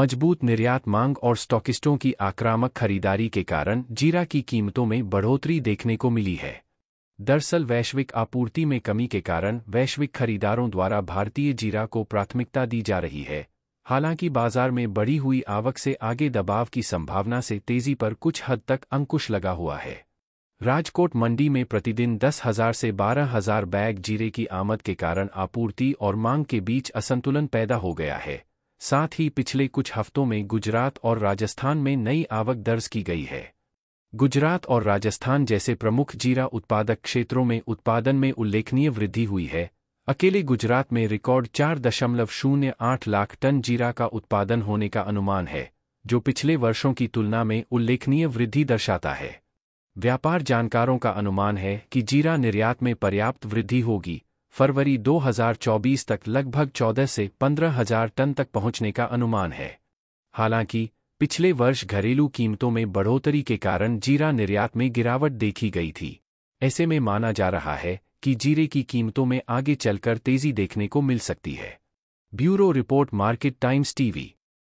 मजबूत निर्यात मांग और स्टॉकिस्टों की आक्रामक खरीदारी के कारण जीरा की कीमतों में बढ़ोतरी देखने को मिली है दरअसल वैश्विक आपूर्ति में कमी के कारण वैश्विक खरीदारों द्वारा भारतीय जीरा को प्राथमिकता दी जा रही है हालांकि बाजार में बढ़ी हुई आवक से आगे दबाव की संभावना से तेजी पर कुछ हद तक अंकुश लगा हुआ है राजकोट मंडी में प्रतिदिन दस हजार से बारह हजार बैग जीरे की आमद के कारण आपूर्ति और मांग के बीच असंतुलन पैदा हो गया है साथ ही पिछले कुछ हफ्तों में गुजरात और राजस्थान में नई आवक दर्ज की गई है गुजरात और राजस्थान जैसे प्रमुख जीरा उत्पादक क्षेत्रों में उत्पादन में उल्लेखनीय वृद्धि हुई है अकेले गुजरात में रिकॉर्ड चार दशमलव शून्य आठ लाख टन जीरा का उत्पादन होने का अनुमान है जो पिछले वर्षों की तुलना में उल्लेखनीय वृद्धि दर्शाता है व्यापार जानकारों का अनुमान है कि जीरा निर्यात में पर्याप्त वृद्धि होगी फरवरी 2024 तक लगभग 14 से हजार टन तक पहुंचने का अनुमान है हालांकि पिछले वर्ष घरेलू कीमतों में बढ़ोतरी के कारण जीरा निर्यात में गिरावट देखी गई थी ऐसे में माना जा रहा है कि जीरे की कीमतों में आगे चलकर तेजी देखने को मिल सकती है bureau report Market Times TV